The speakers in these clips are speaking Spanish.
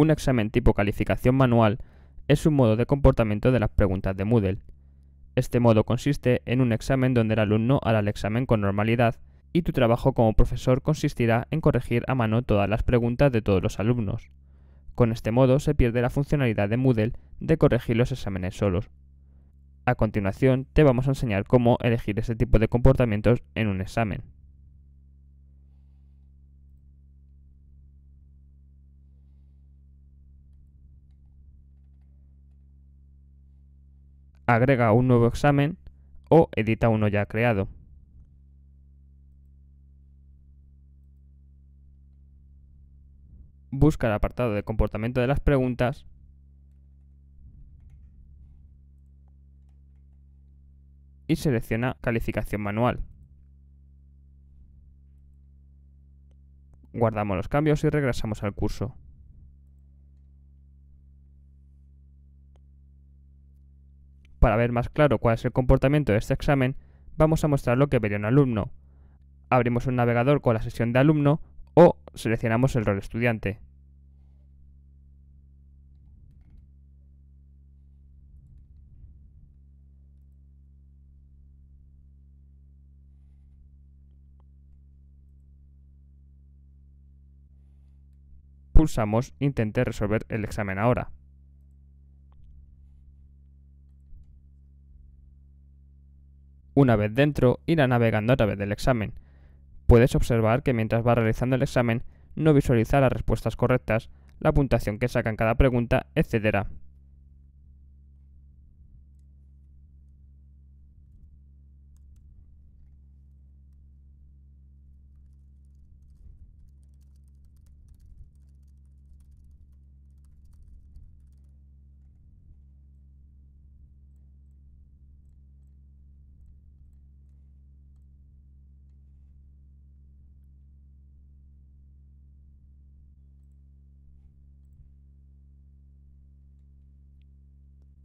Un examen tipo calificación manual es un modo de comportamiento de las preguntas de Moodle. Este modo consiste en un examen donde el alumno hará el examen con normalidad y tu trabajo como profesor consistirá en corregir a mano todas las preguntas de todos los alumnos. Con este modo se pierde la funcionalidad de Moodle de corregir los exámenes solos. A continuación te vamos a enseñar cómo elegir este tipo de comportamientos en un examen. agrega un nuevo examen o edita uno ya creado. Busca el apartado de comportamiento de las preguntas y selecciona calificación manual. Guardamos los cambios y regresamos al curso. Para ver más claro cuál es el comportamiento de este examen, vamos a mostrar lo que vería un alumno. Abrimos un navegador con la sesión de alumno o seleccionamos el rol estudiante. pulsamos Intente resolver el examen ahora. Una vez dentro, irá navegando a través del examen. Puedes observar que mientras va realizando el examen, no visualiza las respuestas correctas, la puntuación que saca en cada pregunta, etc.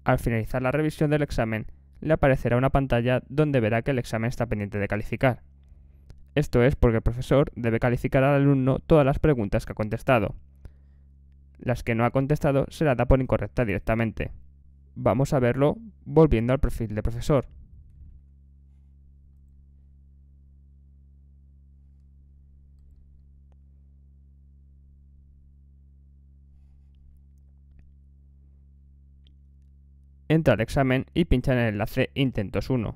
Al finalizar la revisión del examen, le aparecerá una pantalla donde verá que el examen está pendiente de calificar. Esto es porque el profesor debe calificar al alumno todas las preguntas que ha contestado. Las que no ha contestado se la da por incorrecta directamente. Vamos a verlo volviendo al perfil de profesor. entra al examen y pincha en el enlace Intentos 1.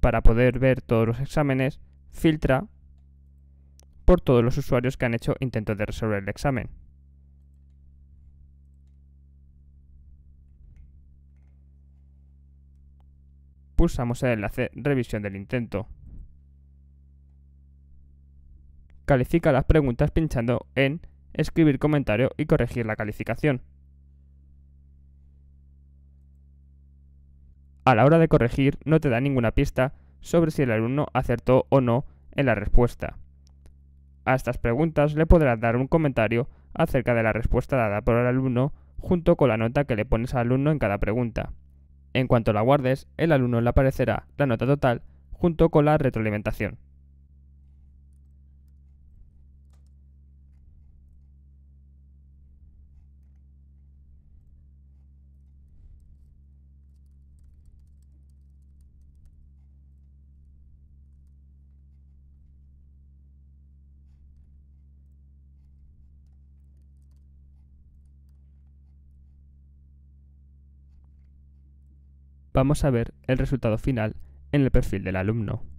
Para poder ver todos los exámenes, filtra por todos los usuarios que han hecho intentos de resolver el examen. Pulsamos el enlace Revisión del intento. Califica las preguntas pinchando en escribir comentario y corregir la calificación. A la hora de corregir no te da ninguna pista sobre si el alumno acertó o no en la respuesta. A estas preguntas le podrás dar un comentario acerca de la respuesta dada por el alumno junto con la nota que le pones al alumno en cada pregunta. En cuanto la guardes, el alumno le aparecerá la nota total junto con la retroalimentación. vamos a ver el resultado final en el perfil del alumno.